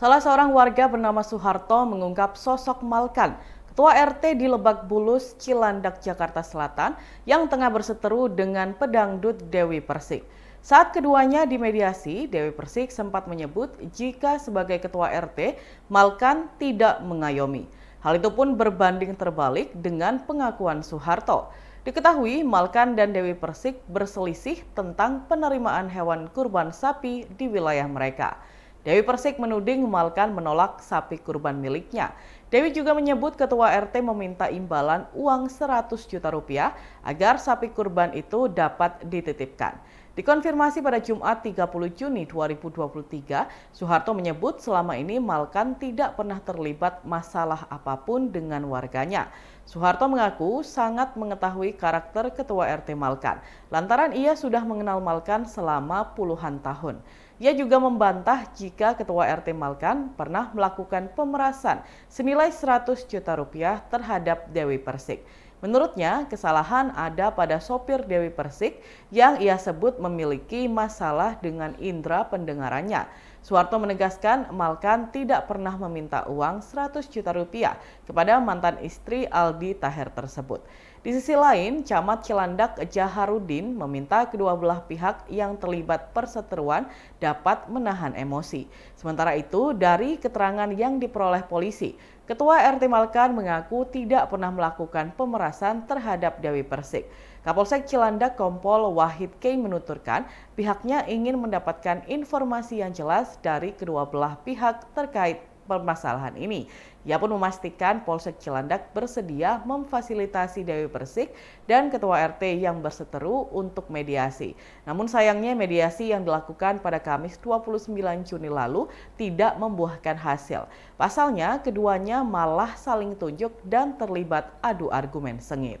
Salah seorang warga bernama Soeharto mengungkap sosok Malkan, ketua RT di Lebak Bulus, Cilandak, Jakarta Selatan yang tengah berseteru dengan pedangdut Dewi Persik. Saat keduanya dimediasi, Dewi Persik sempat menyebut jika sebagai ketua RT, Malkan tidak mengayomi. Hal itu pun berbanding terbalik dengan pengakuan Soeharto. Diketahui Malkan dan Dewi Persik berselisih tentang penerimaan hewan kurban sapi di wilayah mereka. Dewi Persik menuding Malkan menolak sapi kurban miliknya. Dewi juga menyebut ketua RT meminta imbalan uang 100 juta rupiah agar sapi kurban itu dapat dititipkan. Dikonfirmasi pada Jumat 30 Juni 2023, Soeharto menyebut selama ini Malkan tidak pernah terlibat masalah apapun dengan warganya. Soeharto mengaku sangat mengetahui karakter Ketua RT Malkan, lantaran ia sudah mengenal Malkan selama puluhan tahun. Ia juga membantah jika Ketua RT Malkan pernah melakukan pemerasan senilai 100 juta rupiah terhadap Dewi Persik. Menurutnya, kesalahan ada pada sopir Dewi Persik yang ia sebut memiliki masalah dengan indera pendengarannya. Suwarto menegaskan Malkan tidak pernah meminta uang 100 juta rupiah kepada mantan istri Aldi Taher tersebut. Di sisi lain, Camat Cilandak Jaharudin meminta kedua belah pihak yang terlibat perseteruan dapat menahan emosi. Sementara itu, dari keterangan yang diperoleh polisi, Ketua RT Malkan mengaku tidak pernah melakukan pemerasan terhadap Dewi Persik. Kapolsek Cilandak Kompol Wahid K menuturkan pihaknya ingin mendapatkan informasi yang jelas tegas dari kedua belah pihak terkait permasalahan ini. Ia pun memastikan Polsek Cilandak bersedia memfasilitasi Dewi Persik dan Ketua RT yang berseteru untuk mediasi. Namun sayangnya mediasi yang dilakukan pada Kamis 29 Juni lalu tidak membuahkan hasil. Pasalnya keduanya malah saling tunjuk dan terlibat adu argumen sengit.